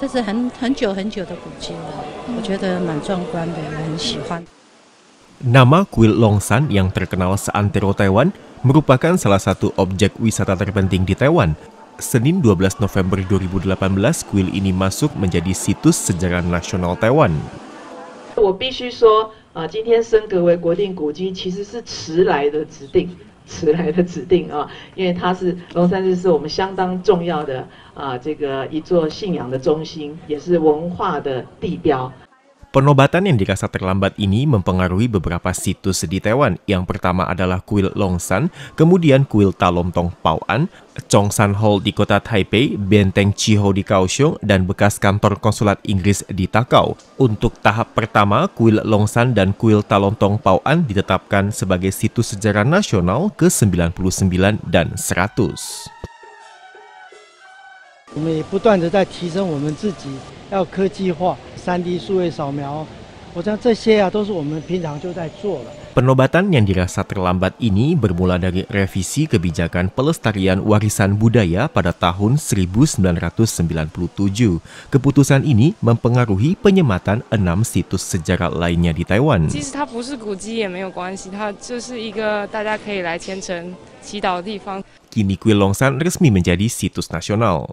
这是很很久很久的古迹了，我觉得蛮壮观的，我很喜欢。Nama kuil Longsan yang terkenal seantero Taiwan merupakan salah satu objek wisata terpenting di Taiwan. Senin 12 November 2018, kuil ini masuk menjadi situs sejarah nasional Taiwan. 我必须说，啊，今天升格为国定古迹，其实是迟来的指定。迟来的指定啊，因为它是龙山寺，是我们相当重要的啊，这个一座信仰的中心，也是文化的地标。Penobatan yang dirasa terlambat ini mempengaruhi beberapa situs di Taiwan. Yang pertama adalah kuil Longsan, kemudian kuil Talomtong Pauan, Chongsan Hall di kota Taipei, Benteng Chiho di Kaohsiung, dan bekas kantor konsulat Inggris di Takau. Untuk tahap pertama, kuil Longsan dan kuil Talomtong Pauan ditetapkan sebagai situs sejarah nasional ke-99 dan 100. 我们也不断地在提升我们自己。要科技化、三 D 数位扫描。Penobatan yang dirasa terlambat ini bermula dari revisi kebijakan pelestarian warisan budaya pada tahun 1997. Keputusan ini mempengaruhi penyematan enam situs sejarah lainnya di Taiwan. Kini Kuilongsan resmi menjadi situs nasional.